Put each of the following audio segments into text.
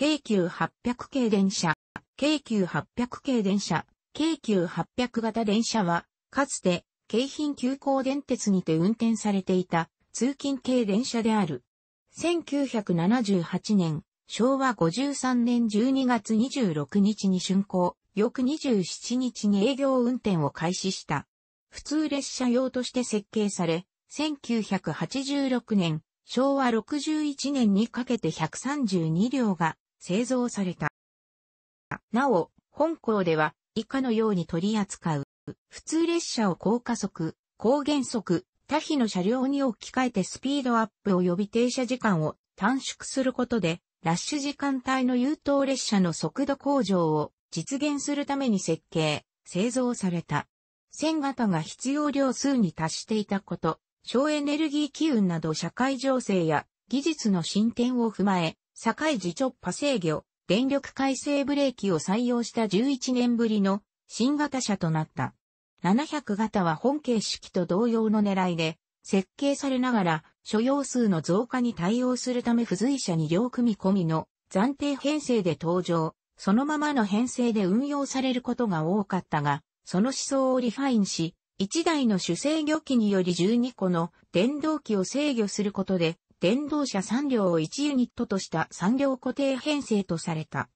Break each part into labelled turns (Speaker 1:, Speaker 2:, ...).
Speaker 1: 京急800系電車、京急800系電車、京急800型電車は、かつて、京浜急行電鉄にて運転されていた通勤系電車である。1978年、昭和53年12月26日に竣工、翌27日に営業運転を開始した。普通列車用として設計され、1986年、昭和61年にかけて132両が製造された。なお、本校では以下のように取り扱う。普通列車を高加速、高減速、多比の車両に置き換えてスピードアップ及び停車時間を短縮することで、ラッシュ時間帯の優等列車の速度向上を実現するために設計、製造された。線型が必要量数に達していたこと、省エネルギー機運など社会情勢や技術の進展を踏まえ、堺会直波制御、電力改正ブレーキを採用した11年ぶりの新型車となった。700型は本形式と同様の狙いで、設計されながら、所要数の増加に対応するため付随車に両組込みの暫定編成で登場、そのままの編成で運用されることが多かったが、その思想をリファインし、1台の主制御機により12個の電動機を制御することで、電動車3両を1ユニットとした3両固定編成とされた。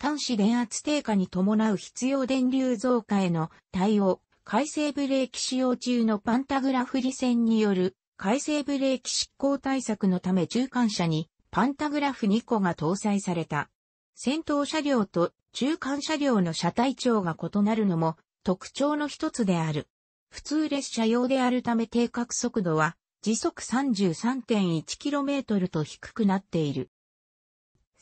Speaker 1: 端子電圧低下に伴う必要電流増加への対応、回生ブレーキ使用中のパンタグラフ離線による回生ブレーキ執行対策のため中間車にパンタグラフ2個が搭載された。先頭車両と中間車両の車体長が異なるのも特徴の一つである。普通列車用であるため定格速度は時速 33.1km と低くなっている。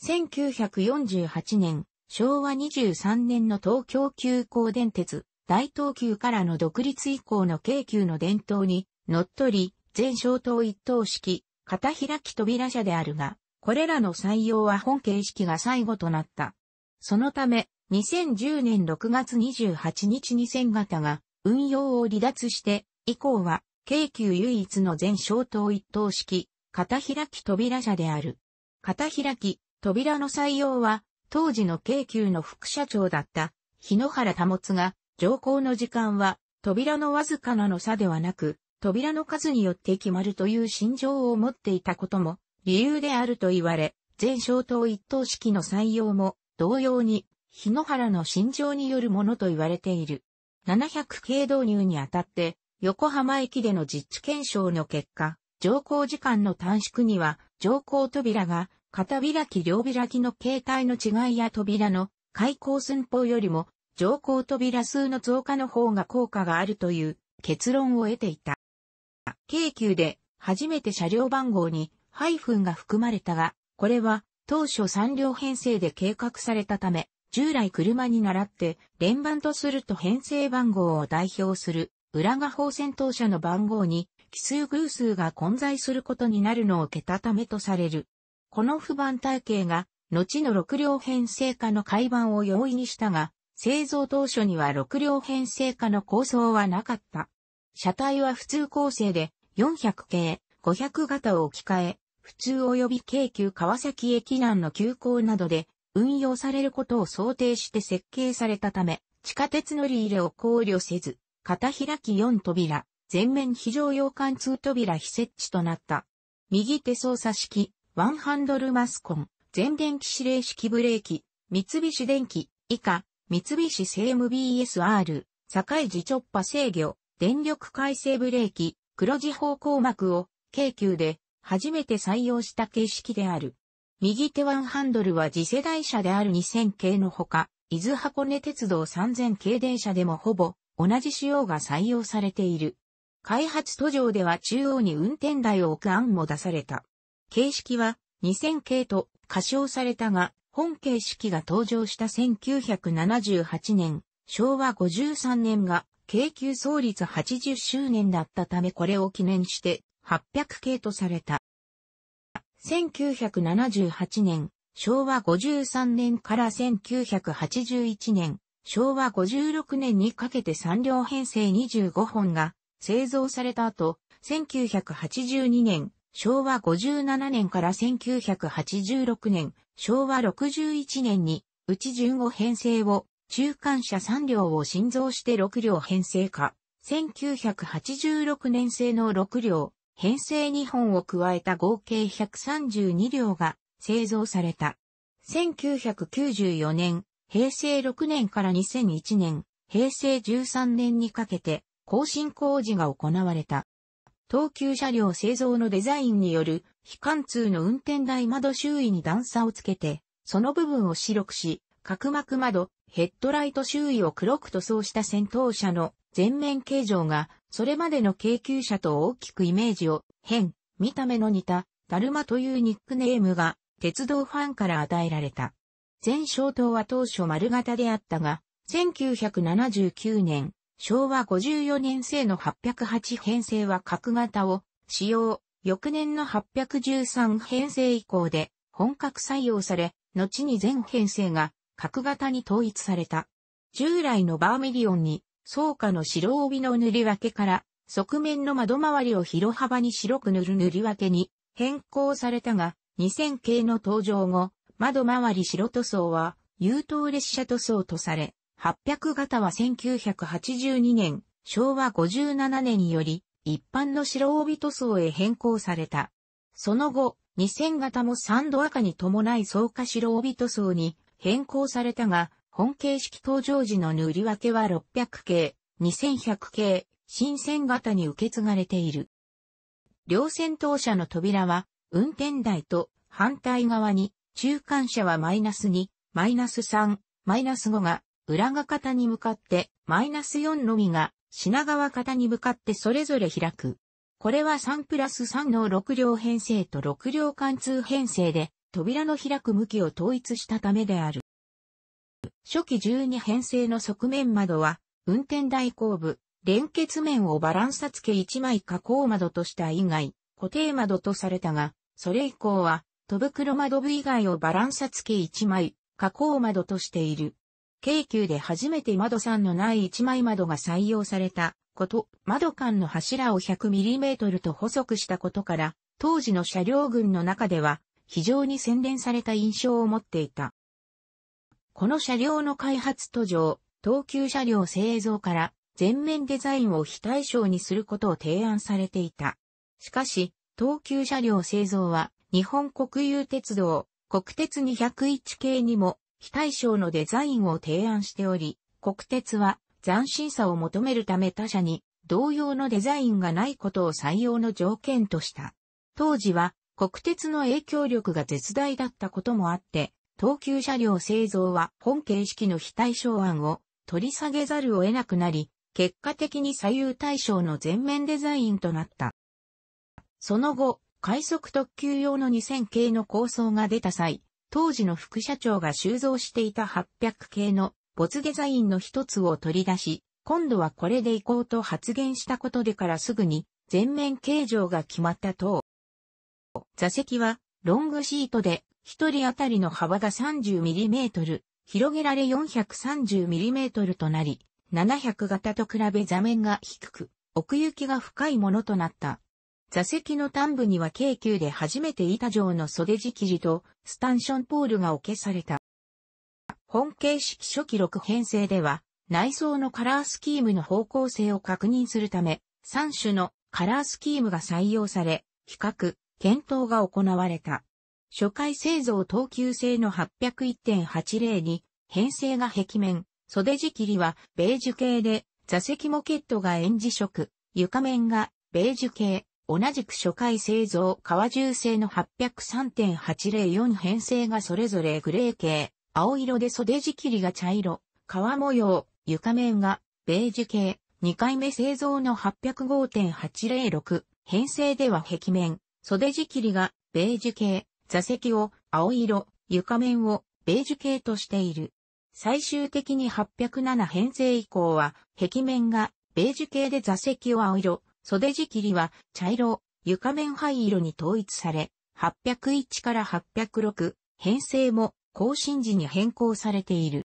Speaker 1: 1948年、昭和23年の東京急行電鉄、大東急からの独立以降の京急の伝統に、乗っ取り、全小等一等式、片開き扉車であるが、これらの採用は本形式が最後となった。そのため、2010年6月28日に線型が運用を離脱して、以降は京急唯一の全小灯一等式、片開き扉車である。片開き、扉の採用は、当時の京急の副社長だった、日野原保が、乗降の時間は、扉のわずかなの差ではなく、扉の数によって決まるという心情を持っていたことも、理由であると言われ、全小灯一等式の採用も、同様に、日野原の心情によるものと言われている。700系導入にあたって、横浜駅での実地検証の結果、乗降時間の短縮には、乗降扉が、片開き両開きの形態の違いや扉の開口寸法よりも、乗降扉数の増加の方が効果があるという結論を得ていた。京急で初めて車両番号にハイフンが含まれたが、これは当初3両編成で計画されたため、従来車に倣って連番とすると編成番号を代表する浦賀砲戦闘車の番号に奇数偶数が混在することになるのをけたためとされる。この不番体系が、後の6両編成化の改版を容易にしたが、製造当初には6両編成化の構想はなかった。車体は普通構成で、400系、500型を置き換え、普通及び京急川崎駅南の急行などで運用されることを想定して設計されたため、地下鉄乗り入れを考慮せず、片開き4扉、全面非常用貫通扉非設置となった。右手操作式、ワンハンドルマスコン、全電気指令式ブレーキ、三菱電機、以下、三菱ーム b s r 堺自直波制御、電力改正ブレーキ、黒字方向膜を、京急で、初めて採用した形式である。右手ワンハンドルは次世代車である2000系のほか、伊豆箱根鉄道3000系電車でもほぼ同じ仕様が採用されている。開発途上では中央に運転台を置く案も出された。形式は2000系と過小されたが、本形式が登場した1978年、昭和53年が京急創立80周年だったためこれを記念して800系とされた。1978年、昭和53年から1981年、昭和56年にかけて3両編成25本が製造された後、1982年、昭和57年から1986年、昭和61年に、うち15編成を、中間車3両を新造して6両編成化、1986年製の6両、編成2本を加えた合計132両が製造された。1994年、平成6年から2001年、平成13年にかけて、更新工事が行われた。東急車両製造のデザインによる、非貫通の運転台窓周囲に段差をつけて、その部分を白くし、角膜窓、ヘッドライト周囲を黒く塗装した戦闘車の全面形状が、それまでの軽級車と大きくイメージを変、見た目の似た、ダルマというニックネームが、鉄道ファンから与えられた。全小刀は当初丸型であったが、1979年、昭和54年製の808編成は角型を使用、翌年の813編成以降で本格採用され、後に全編成が角型に統一された。従来のバーミリオンに、草加の白帯の塗り分けから、側面の窓周りを広幅に白く塗る塗り分けに変更されたが、2000系の登場後、窓周り白塗装は、優等列車塗装とされ、800型は1982年、昭和57年により、一般の白帯塗装へ変更された。その後、2000型も3度赤に伴い草加白帯塗装に変更されたが、本形式登場時の塗り分けは600系、2100系、新線型に受け継がれている。両線当車の扉は、運転台と反対側に中間車はマイナス2、マイナス3、マイナス5が裏側方に向かって、マイナス4のみが品川方に向かってそれぞれ開く。これは3プラス3の6両編成と6両貫通編成で、扉の開く向きを統一したためである。初期12編成の側面窓は、運転台後部、連結面をバランサ付け1枚加工窓とした以外、固定窓とされたが、それ以降は、戸袋窓部以外をバランサ付け1枚、加工窓としている。京急で初めて窓さんのない1枚窓が採用されたこと、窓間の柱を 100mm と細くしたことから、当時の車両群の中では非常に洗練された印象を持っていた。この車両の開発途上、東急車両製造から全面デザインを非対称にすることを提案されていた。しかし、東急車両製造は日本国有鉄道、国鉄201系にも非対称のデザインを提案しており、国鉄は斬新さを求めるため他社に同様のデザインがないことを採用の条件とした。当時は国鉄の影響力が絶大だったこともあって、東急車両製造は本形式の非対称案を取り下げざるを得なくなり、結果的に左右対称の全面デザインとなった。その後、快速特急用の2000系の構想が出た際、当時の副社長が収蔵していた800系の没デザインの一つを取り出し、今度はこれで行こうと発言したことでからすぐに全面形状が決まったと。座席はロングシートで1人当たりの幅が 30mm、広げられ 430mm となり、700型と比べ座面が低く、奥行きが深いものとなった。座席の端部には京急で初めて板状の袖地地とスタンションポールが置けされた。本形式初期6編成では、内装のカラースキームの方向性を確認するため、3種のカラースキームが採用され、比較、検討が行われた。初回製造等級制の801.80に、編成が壁面、袖地切りはベージュ系で、座席モケットが円磁色、床面がベージュ系、同じく初回製造革重製の803.804編成がそれぞれグレー系、青色で袖地切りが茶色、革模様、床面がベージュ系、2回目製造の805.806編成では壁面、袖地切りがベージュ系、座席を青色、床面をベージュ系としている。最終的に807編成以降は壁面がベージュ系で座席を青色、袖地切りは茶色、床面灰色に統一され、801から806、編成も更新時に変更されている。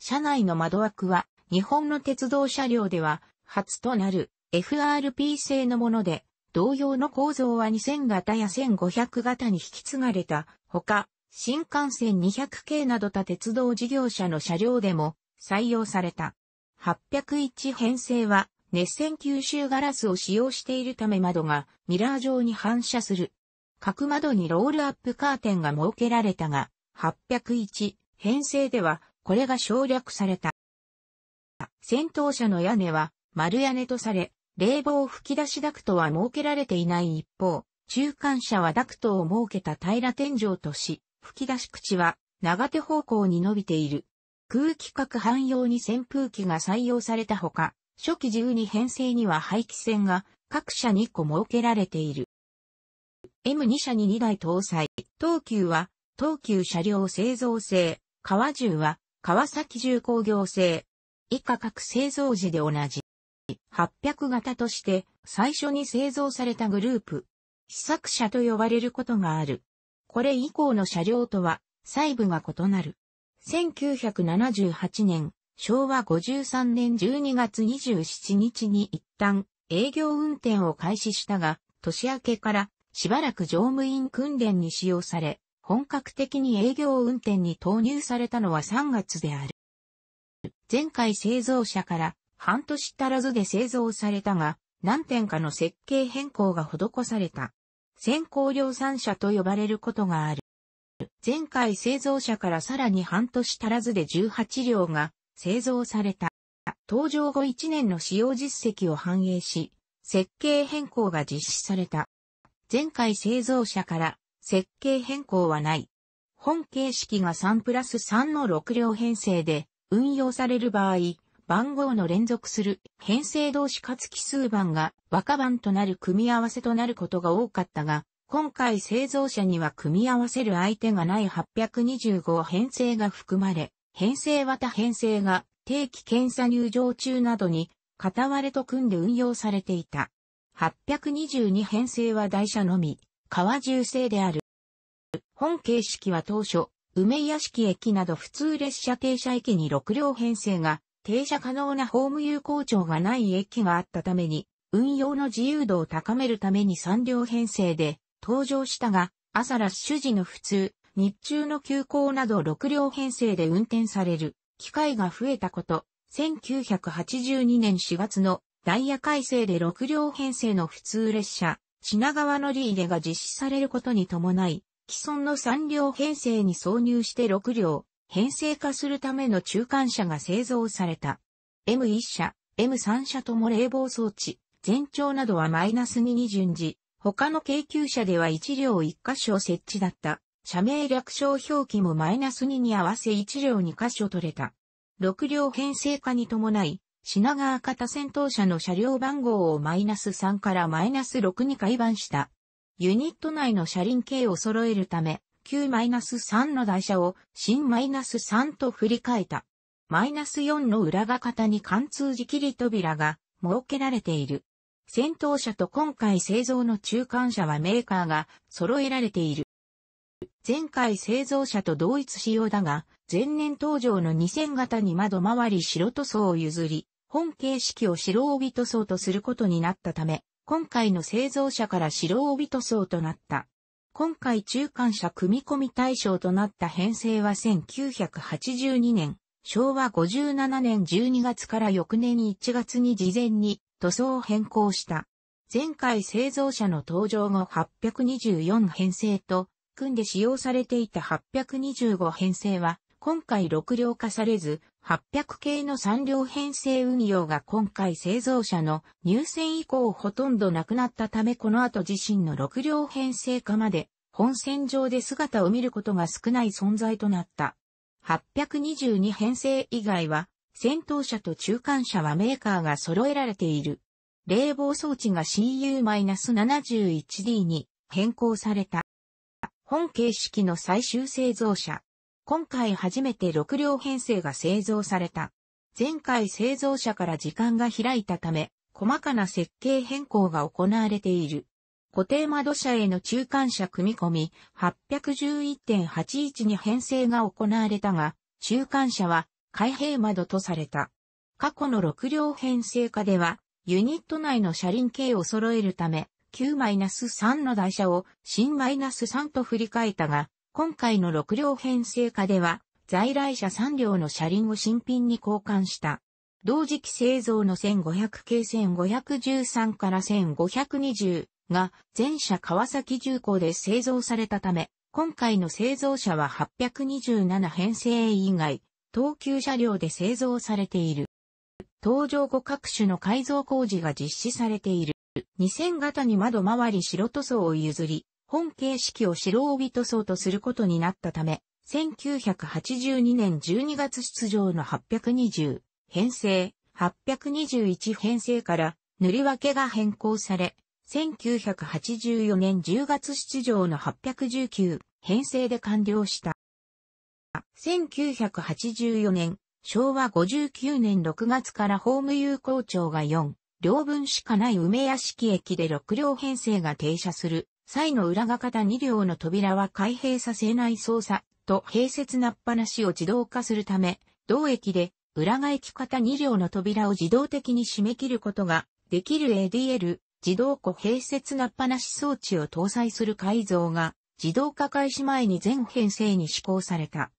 Speaker 1: 車内の窓枠は日本の鉄道車両では初となる FRP 製のもので、同様の構造は2000型や1500型に引き継がれたほか、新幹線200系など他鉄道事業者の車両でも採用された。801編成は熱線吸収ガラスを使用しているため窓がミラー状に反射する。各窓にロールアップカーテンが設けられたが、801編成ではこれが省略された。戦闘車の屋根は丸屋根とされ、冷房吹き出しダクトは設けられていない一方、中間車はダクトを設けた平ら天井とし、吹き出し口は長手方向に伸びている。空気核汎用に扇風機が採用されたほか、初期12編成には排気線が各社2個設けられている。M2 社に2台搭載。東急は、東急車両製造製。川重は、川崎重工業製。以下各製造時で同じ。800型として最初に製造されたグループ。試作車と呼ばれることがある。これ以降の車両とは細部が異なる。1978年、昭和53年12月27日に一旦営業運転を開始したが、年明けからしばらく乗務員訓練に使用され、本格的に営業運転に投入されたのは3月である。前回製造者から半年足らずで製造されたが、何点かの設計変更が施された。先行量産車と呼ばれることがある。前回製造者からさらに半年足らずで18両が製造された。登場後1年の使用実績を反映し、設計変更が実施された。前回製造者から設計変更はない。本形式が3プラス3の6両編成で運用される場合、番号の連続する編成同士かつ奇数番が若番となる組み合わせとなることが多かったが、今回製造者には組み合わせる相手がない825編成が含まれ、編成は他編成が定期検査入場中などに片割れと組んで運用されていた。822編成は台車のみ、川重製である。本形式は当初、梅屋敷駅など普通列車停車駅に6両編成が、停車可能なホーム有効庁がない駅があったために、運用の自由度を高めるために3両編成で登場したが、朝ラッシュ時の普通、日中の休校など6両編成で運転される機会が増えたこと、1982年4月のダイヤ改正で6両編成の普通列車、品川乗り入れが実施されることに伴い、既存の3両編成に挿入して6両、編成化するための中間車が製造された。M1 車、M3 車とも冷房装置、全長などはマイナス2に順次、他の京急車では1両1箇所設置だった。社名略称表記もマイナス2に合わせ1両2箇所取れた。6両編成化に伴い、品川型戦闘車の車両番号をマイナス3からマイナス6に改版した。ユニット内の車輪形を揃えるため、9-3の台車を新マイナス -3 と振り替えた。マイナス -4 の裏が型に貫通時切り扉が設けられている。戦闘車と今回製造の中間車はメーカーが揃えられている。前回製造車と同一仕様だが、前年登場の2000型に窓周り白塗装を譲り、本形式を白帯塗装とすることになったため、今回の製造車から白帯塗装となった。今回中間車組込み対象となった編成は1982年、昭和57年12月から翌年1月に事前に塗装を変更した。前回製造車の登場後824編成と組んで使用されていた825編成は、今回6両化されず、800系の3両編成運用が今回製造者の入選以降ほとんどなくなったためこの後自身の6両編成化まで本線上で姿を見ることが少ない存在となった。822編成以外は先頭車と中間車はメーカーが揃えられている。冷房装置が CU-71D に変更された。本形式の最終製造車。今回初めて6両編成が製造された。前回製造車から時間が開いたため、細かな設計変更が行われている。固定窓車への中間車組み込み811.81に編成が行われたが、中間車は開閉窓とされた。過去の6両編成化では、ユニット内の車輪形を揃えるため、9-3の台車を新 -3 と振り替えたが、今回の6両編成化では、在来車3両の車輪を新品に交換した。同時期製造の1500系1513から1520が全車川崎重工で製造されたため、今回の製造車は827編成以外、等級車両で製造されている。搭乗後各種の改造工事が実施されている。2000型に窓周り白塗装を譲り、本形式を白帯塗装とすることになったため、1982年12月出場の820編成、821編成から塗り分けが変更され、1984年10月出場の819編成で完了した。1984年、昭和59年6月から法務有効庁が4両分しかない梅屋敷駅で6両編成が停車する際の裏側方2両の扉は開閉させない操作と併設なっぱなしを自動化するため、同駅で裏側駅方2両の扉を自動的に締め切ることができる ADL 自動庫併設なっぱなし装置を搭載する改造が自動化開始前に全編成に施行された。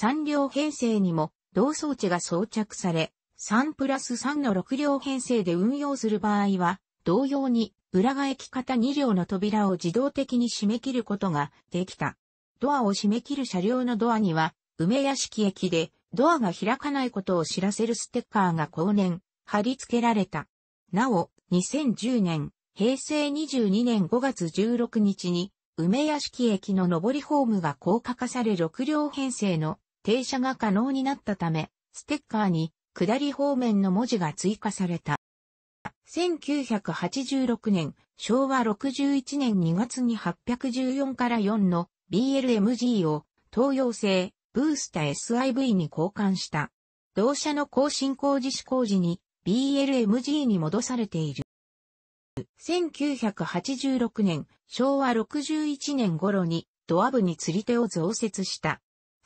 Speaker 1: 3両編成にも同装置が装着され、3プラス3の6両編成で運用する場合は、同様に裏返き方2両の扉を自動的に締め切ることができた。ドアを締め切る車両のドアには、梅屋敷駅でドアが開かないことを知らせるステッカーが後年貼り付けられた。なお、2010年、平成22年5月16日に、梅屋敷駅の上りホームが高架化され6両編成の停車が可能になったため、ステッカーに下り方面の文字が追加された。1986年、昭和61年2月に814から4の BLMG を東洋製ブースタ SIV に交換した。同社の更新工事施工時に BLMG に戻されている。1986年、昭和61年頃にドア部に釣り手を増設した。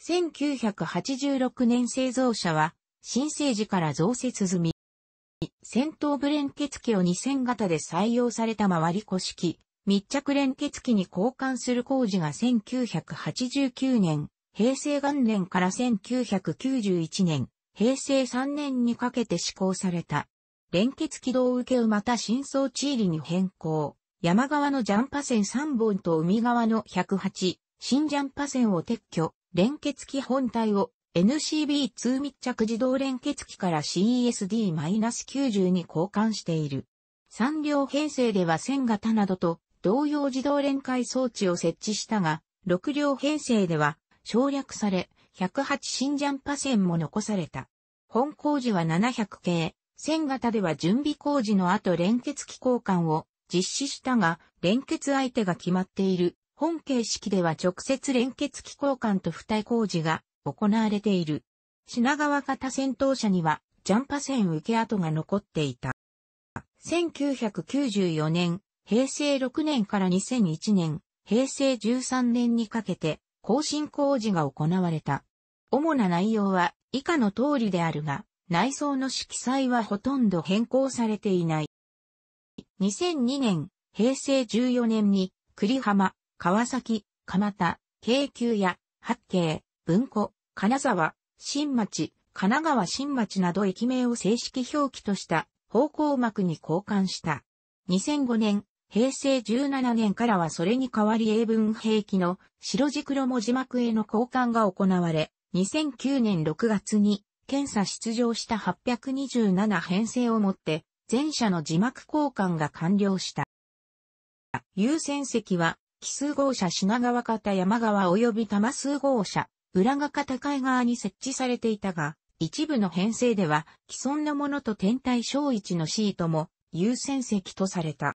Speaker 1: 1986年製造者は新生児から増設済み。先頭部連結機を2000型で採用された回り古式、密着連結機に交換する工事が1989年、平成元年から1991年、平成3年にかけて施行された。連結軌道受けをまた深層地入りに変更。山側のジャンパ線3本と海側の108、新ジャンパ線を撤去、連結機本体を NCB2 密着自動連結機から CESD-92 交換している。3両編成では線型などと同様自動連回装置を設置したが、6両編成では省略され、108新ジャンパ線も残された。本工事は700系、線型では準備工事の後連結機交換を実施したが、連結相手が決まっている。本形式では直接連結機交換と付帯工事が行われている。品川型戦闘車には、ジャンパ戦受け跡が残っていた。1994年、平成6年から2001年、平成13年にかけて、更新工事が行われた。主な内容は以下の通りであるが、内装の色彩はほとんど変更されていない。2002年、平成14年に、栗浜、川崎、蒲田、京急や、八景、文庫、金沢、新町、神奈川新町など駅名を正式表記とした方向幕に交換した。2005年、平成17年からはそれに代わり英文兵器の白字黒文字幕への交換が行われ、2009年6月に検査出場した827編成をもって全社の字幕交換が完了した。優先席は奇数号車品川方山川及び多摩数号車裏側高い側に設置されていたが、一部の編成では既存のものと天体小一のシートも優先席とされた。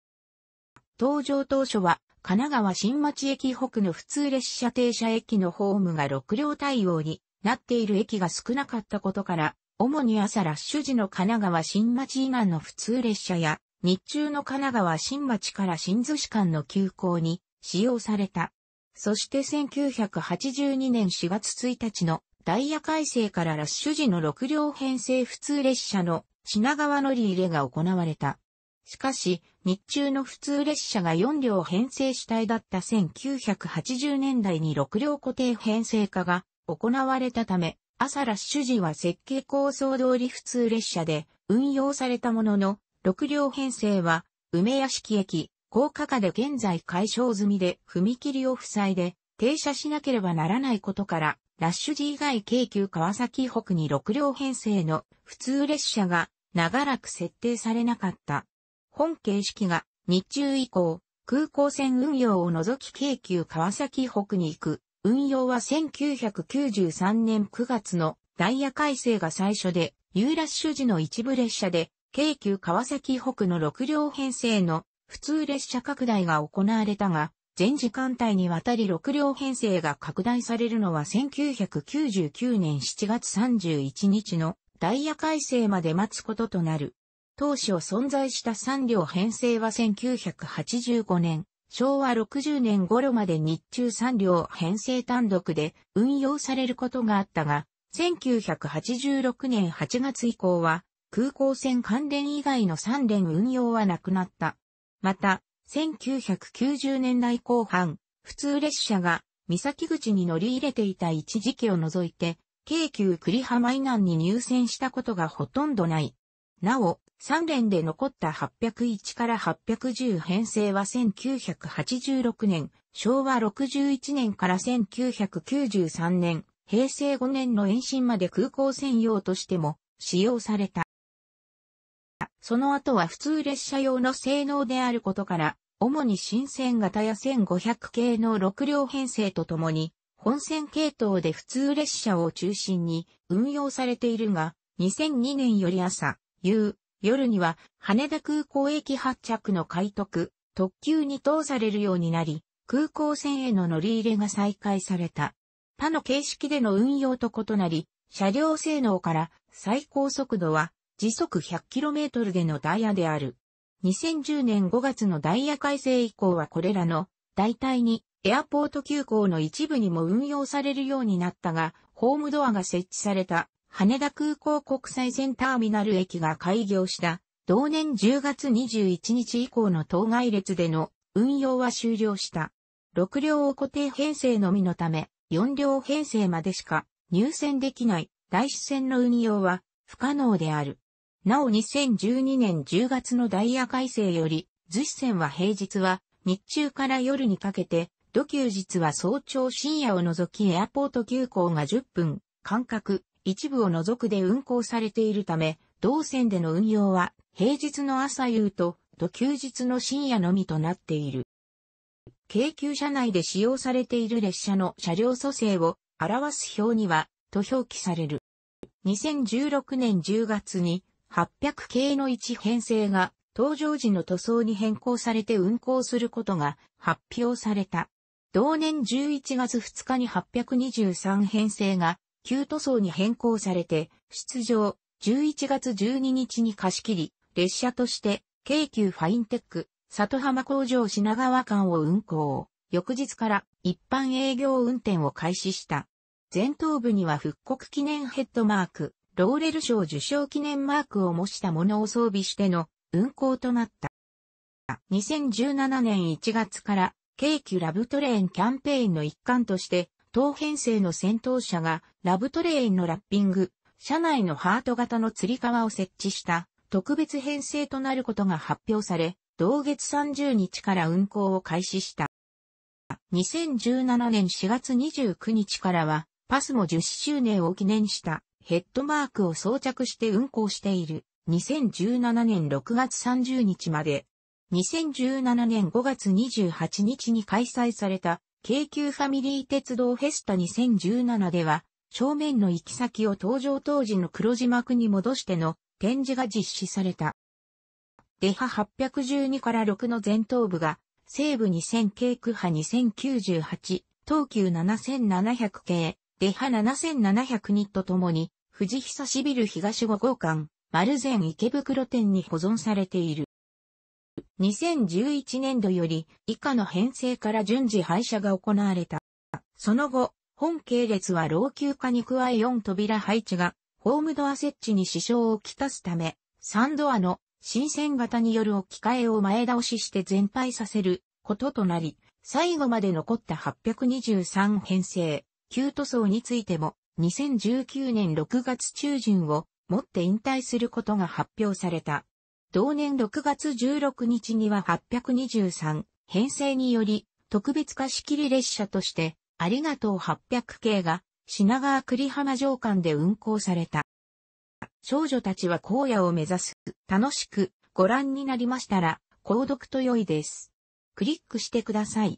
Speaker 1: 登場当初は神奈川新町駅北の普通列車停車駅のホームが6両対応になっている駅が少なかったことから、主に朝ラッシュ時の神奈川新町以南の普通列車や、日中の神奈川新町から新津市間の急行に使用された。そして1982年4月1日のダイヤ改正からラッシュ時の6両編成普通列車の品川乗り入れが行われた。しかし、日中の普通列車が4両編成主体だった1980年代に6両固定編成化が行われたため、朝ラッシュ時は設計構想通り普通列車で運用されたものの、6両編成は梅屋敷駅、高架化で現在解消済みで踏切を塞いで停車しなければならないことから、ラッシュ時以外京急川崎北に6両編成の普通列車が長らく設定されなかった。本形式が日中以降、空港線運用を除き京急川崎北に行く運用は1993年9月のダイヤ改正が最初で、ユーラッシュ時の一部列車で、京急川崎北の6両編成の普通列車拡大が行われたが、全時間帯にわたり6両編成が拡大されるのは1999年7月31日のダイヤ改正まで待つこととなる。当初存在した3両編成は1985年、昭和60年頃まで日中3両編成単独で運用されることがあったが、1986年8月以降は空港線関連以外の3連運用はなくなった。また、1990年代後半、普通列車が、三崎口に乗り入れていた一時期を除いて、京急栗浜以南に入線したことがほとんどない。なお、3連で残った801から810編成は1986年、昭和61年から1993年、平成5年の延伸まで空港専用としても使用された。その後は普通列車用の性能であることから、主に新線型や1500系の6両編成とともに、本線系統で普通列車を中心に運用されているが、2002年より朝、夕、夜には羽田空港駅発着の開特、特急に通されるようになり、空港線への乗り入れが再開された。他の形式での運用と異なり、車両性能から最高速度は時速 100km でのダイヤである。2010年5月のダイヤ改正以降はこれらの代替にエアポート急行の一部にも運用されるようになったが、ホームドアが設置された羽田空港国際線ターミナル駅が開業した同年10月21日以降の当該列での運用は終了した。6両を固定編成のみのため、4両編成までしか入線できない大視線の運用は不可能である。なお2012年10月のダイヤ改正より、図紙線は平日は日中から夜にかけて、土休日は早朝深夜を除きエアポート急行が10分、間隔、一部を除くで運行されているため、同線での運用は平日の朝夕と土休日の深夜のみとなっている。京急車内で使用されている列車の車両組成を表す表にはと表記される。2016年10月に800系の1編成が登場時の塗装に変更されて運行することが発表された。同年11月2日に823編成が旧塗装に変更されて出場、11月12日に貸し切り、列車として京急ファインテック、里浜工場品川間を運行。翌日から一般営業運転を開始した。前頭部には復刻記念ヘッドマーク、ローレル賞受賞記念マークを模したものを装備しての運行となった。2017年1月から京急ラブトレインキャンペーンの一環として、当編成の戦闘車がラブトレインのラッピング、車内のハート型の吊り革を設置した特別編成となることが発表され、同月30日から運行を開始した。2017年4月29日からは、パスも10周年を記念したヘッドマークを装着して運行している。2017年6月30日まで、2017年5月28日に開催された、京急ファミリー鉄道フェスタ2017では、正面の行き先を登場当時の黒字幕に戻しての展示が実施された。デハ812から6の前頭部が、西部2000系区波2098、東急7700系、デハ7702とともに、富士久しビル東5号館、丸善池袋店に保存されている。2011年度より以下の編成から順次廃車が行われた。その後、本系列は老朽化に加え4扉配置がホームドア設置に支障をきたすため、3ドアの新鮮型による置き換えを前倒しして全廃させることとなり、最後まで残った823編成、旧塗装についても2019年6月中旬をもって引退することが発表された。同年6月16日には823編成により特別貸し切り列車としてありがとう800系が品川栗浜城間で運行された。少女たちは荒野を目指す。楽しくご覧になりましたら、購読と良いです。クリックしてください。